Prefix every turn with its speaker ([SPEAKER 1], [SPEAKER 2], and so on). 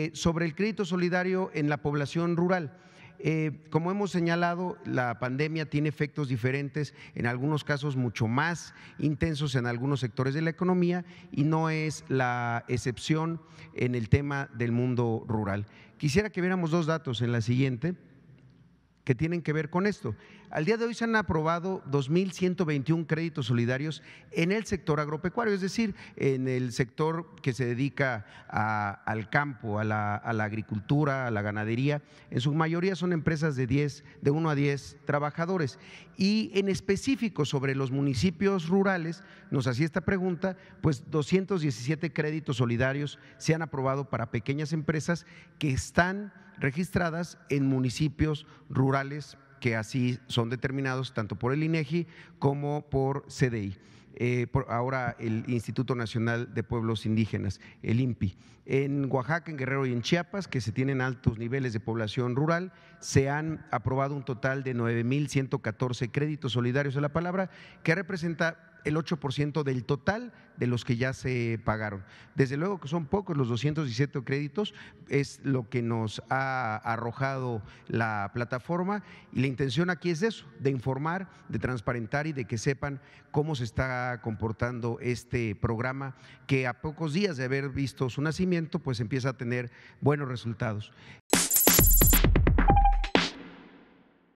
[SPEAKER 1] Eh, sobre el crédito solidario en la población rural. Eh, como hemos señalado, la pandemia tiene efectos diferentes, en algunos casos mucho más intensos en algunos sectores de la economía y no es la excepción en el tema del mundo rural. Quisiera que viéramos dos datos en la siguiente que tienen que ver con esto. Al día de hoy se han aprobado 2.121 créditos solidarios en el sector agropecuario, es decir, en el sector que se dedica al campo, a la, agricultura, a la ganadería. En su mayoría son empresas de 10, de 1 a 10 trabajadores. Y en específico sobre los municipios rurales, nos hacía esta pregunta, pues 217 créditos solidarios se han aprobado para pequeñas empresas que están registradas en municipios rurales que así son determinados tanto por el INEGI e como por CDI. Eh, ahora el Instituto Nacional de Pueblos Indígenas, el INPI. En Oaxaca, en Guerrero y en Chiapas, que se tienen altos niveles de población rural, se han aprobado un total de 9.114 créditos solidarios a la palabra, que representa el 8% del total de los que ya se pagaron. Desde luego que son pocos los 217 créditos, es lo que nos ha arrojado la plataforma y la intención aquí es eso, de informar, de transparentar y de que sepan cómo se está comportando este programa que a pocos días de haber visto su nacimiento, pues empieza a tener buenos resultados.